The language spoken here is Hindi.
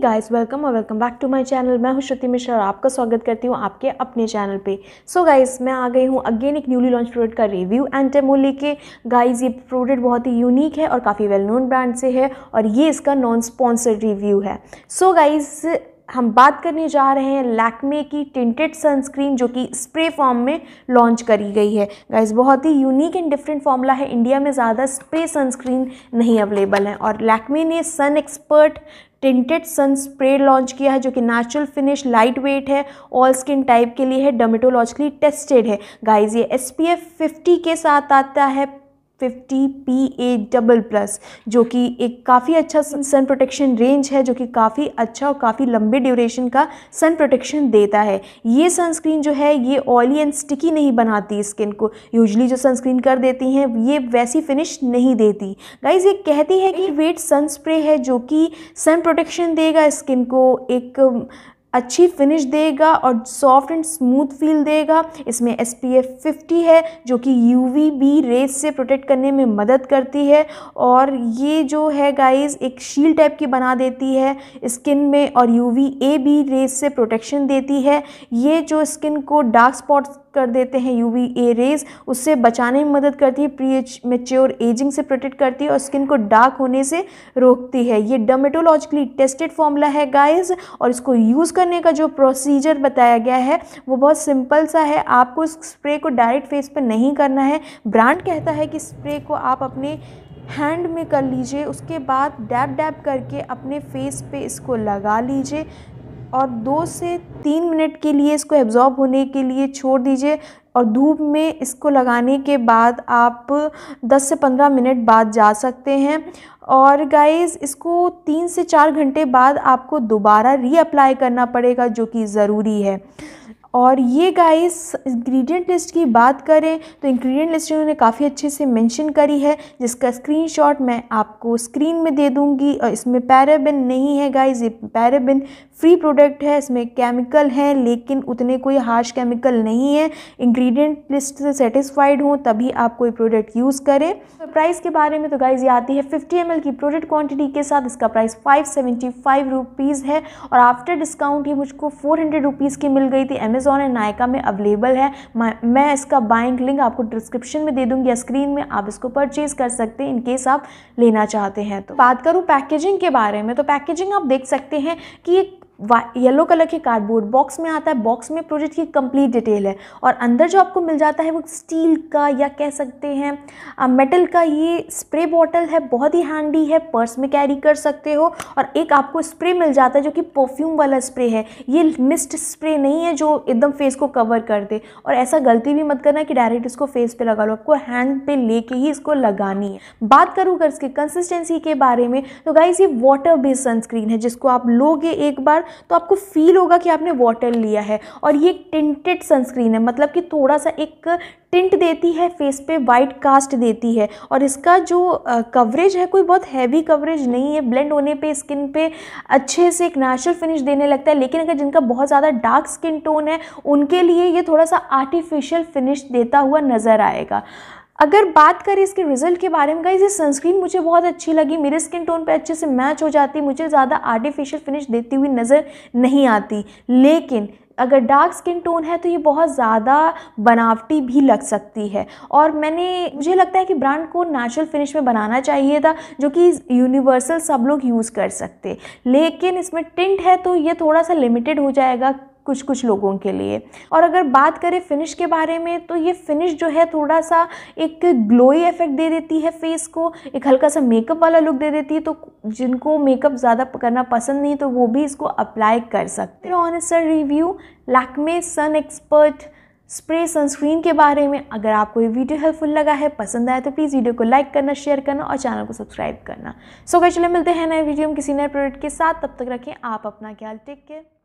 गाइस वेलकम और welcome back to my channel मैं हूं श्रुति मिश्रा और आपका स्वागत करती हूं आपके अपने चैनल पे सो so गाइस मैं आ गई हूं अगेन एक न्यूली लॉन्च प्रोडक्ट का रिव्यू एंड डेमो लेके गाइस ये प्रोडक्ट बहुत ही यूनिक है और काफ़ी वेल नोन ब्रांड से है और ये इसका नॉन स्पॉन्सर्ड रिव्यू है सो so गाइज़ हम बात करने जा रहे हैं लैक्मे की टिंटेड सनस्क्रीन जो कि स्प्रे फॉर्म में लॉन्च करी गई है गाइज बहुत ही यूनिक एंड डिफरेंट फॉर्मूला है इंडिया में ज़्यादा स्प्रे सनस्क्रीन नहीं अवेलेबल है और लैक्मे ने sun expert tinted sun spray launch किया है जो कि नेचुरल फिनिश लाइट वेट है ऑल स्किन टाइप के लिए है डर्मेटोलॉजिकली टेस्टेड है गाइज ये एस पी एफ फिफ्टी के साथ आता है fifty P A double plus जो कि एक काफ़ी अच्छा सन प्रोटेक्शन रेंज है जो कि काफ़ी अच्छा और काफ़ी लंबे ड्यूरेशन का सन प्रोटेक्शन देता है ये सनस्क्रीन जो है ये ऑयली एंड स्टिकी नहीं बनाती स्किन को यूजली जो सनस्क्रीन कर देती हैं ये वैसी फिनिश नहीं देती गाइज ये कहती है कि वेट सन स्प्रे है जो कि सन प्रोटेक्शन देगा स्किन को एक अच्छी फिनिश देगा और सॉफ्ट एंड स्मूथ फील देगा इसमें एस पी एफ फिफ्टी है जो कि यू वी बी रेस से प्रोटेक्ट करने में मदद करती है और ये जो है गाइस एक शील टाइप की बना देती है स्किन में और U V A B rays से प्रोटेक्शन देती है ये जो स्किन को डार्क स्पॉट्स कर देते हैं वी ए रेज उससे बचाने में मदद करती है प्री मेच्योर एजिंग से प्रोटेक्ट करती है और स्किन को डार्क होने से रोकती है ये डर्मेटोलॉजिकली टेस्टेड फॉर्मूला है गाइज और इसको यूज़ करने का जो प्रोसीजर बताया गया है वो बहुत सिंपल सा है आपको इस स्प्रे को डायरेक्ट फेस पर नहीं करना है ब्रांड कहता है कि स्प्रे को आप अपने हैंड में कर लीजिए उसके बाद डैप डैप करके अपने फेस पे इसको लगा लीजिए और दो से तीन मिनट के लिए इसको एब्ज़ॉर्ब होने के लिए छोड़ दीजिए और धूप में इसको लगाने के बाद आप 10 से 15 मिनट बाद जा सकते हैं और गाइस इसको तीन से चार घंटे बाद आपको दोबारा रीअप्लाई करना पड़ेगा जो कि ज़रूरी है और ये गाइस इंग्रेडिएंट लिस्ट की बात करें तो इंग्रेडिएंट लिस्ट इन्होंने काफ़ी अच्छे से मेंशन करी है जिसका स्क्रीनशॉट मैं आपको स्क्रीन में दे दूंगी और इसमें पैराबिन नहीं है गाइस ये पैराबिन फ्री प्रोडक्ट है इसमें केमिकल है लेकिन उतने कोई हार्श केमिकल नहीं है इंग्रेडिएंट लिस्ट से सेटिस्फाइड हों तभी आप कोई प्रोडक्ट यूज़ करें तो प्राइस के बारे में तो गाइज ये आती है फिफ्टी एम की प्रोडक्ट क्वान्टिटी के साथ इसका price five seventy five rupees है और आफ्टर डिस्काउंट ये मुझको फोर हंड्रेड रुपीज़ की मिल गई थी एम अमेज़ोन एंड नायका में अवेलेबल है मैं इसका बाइंग लिंक आपको डिस्क्रिप्शन में दे दूंगी या स्क्रीन में आप इसको परचेज़ कर सकते हैं इनकेस आप लेना चाहते हैं तो बात करूँ पैकेजिंग के बारे में तो पैकेजिंग आप देख सकते हैं कि ये येलो कलर के कार्डबोर्ड बॉक्स में आता है बॉक्स में प्रोजेक्ट की कंप्लीट डिटेल है और अंदर जो आपको मिल जाता है वो स्टील का या कह सकते हैं मेटल का ये स्प्रे बॉटल है बहुत ही हैंडी है पर्स में कैरी कर सकते हो और एक आपको स्प्रे मिल जाता है जो कि परफ्यूम वाला स्प्रे है ये मिस्ट स्प्रे नहीं है जो एकदम फेस को कवर कर दे और ऐसा गलती भी मत करना कि डायरेक्ट इसको फेस पे लगा लो आपको हैंड पे लेके ही इसको लगानी है बात करूँ अगर इसके कंसिस्टेंसी के बारे में तो गाइज ये वाटर बेस्ड सनस्क्रीन है जिसको आप लोगे एक बार तो आपको फील होगा कि आपने वाटर लिया है और ये टिंटेड सनस्क्रीन है मतलब कि थोड़ा सा एक टिंट देती है फेस पे वाइट कास्ट देती है और इसका जो कवरेज है कोई बहुत हैवी कवरेज नहीं है ब्लेंड होने पे स्किन पे अच्छे से एक नेचुरल फिनिश देने लगता है लेकिन अगर जिनका बहुत ज़्यादा डार्क स्किन टोन है उनके लिए ये थोड़ा सा आर्टिफिशियल फिनिश देता हुआ नज़र आएगा अगर बात करें इसके रिजल्ट के बारे में गाइज ये सनस्क्रीन मुझे बहुत अच्छी लगी मेरे स्किन टोन पे अच्छे से मैच हो जाती मुझे ज़्यादा आर्टिफिशियल फिनिश देती हुई नज़र नहीं आती लेकिन अगर डार्क स्किन टोन है तो ये बहुत ज़्यादा बनावटी भी लग सकती है और मैंने मुझे लगता है कि ब्रांड को नेचुरल फिनिश में बनाना चाहिए था जो कि यूनिवर्सल सब लोग यूज़ कर सकते लेकिन इसमें टिंट है तो ये थोड़ा सा लिमिटेड हो जाएगा कुछ कुछ लोगों के लिए और अगर बात करें फिनिश के बारे में तो ये फिनिश जो है थोड़ा सा एक ग्लोई इफेक्ट दे देती है फेस को एक हल्का सा मेकअप वाला लुक दे देती है तो जिनको मेकअप ज़्यादा करना पसंद नहीं तो वो भी इसको अप्लाई कर सकते हैं sir review Lakme sun expert spray sunscreen के बारे में अगर आपको ये वीडियो हेल्पफुल लगा है पसंद आया तो प्लीज़ वीडियो को लाइक करना शेयर करना और चैनल को सब्सक्राइब करना सो so, चले मिलते हैं नए वीडियो में किसी नए प्रोडक्ट के साथ तब तक रखें आप अपना ख्याल टेक केयर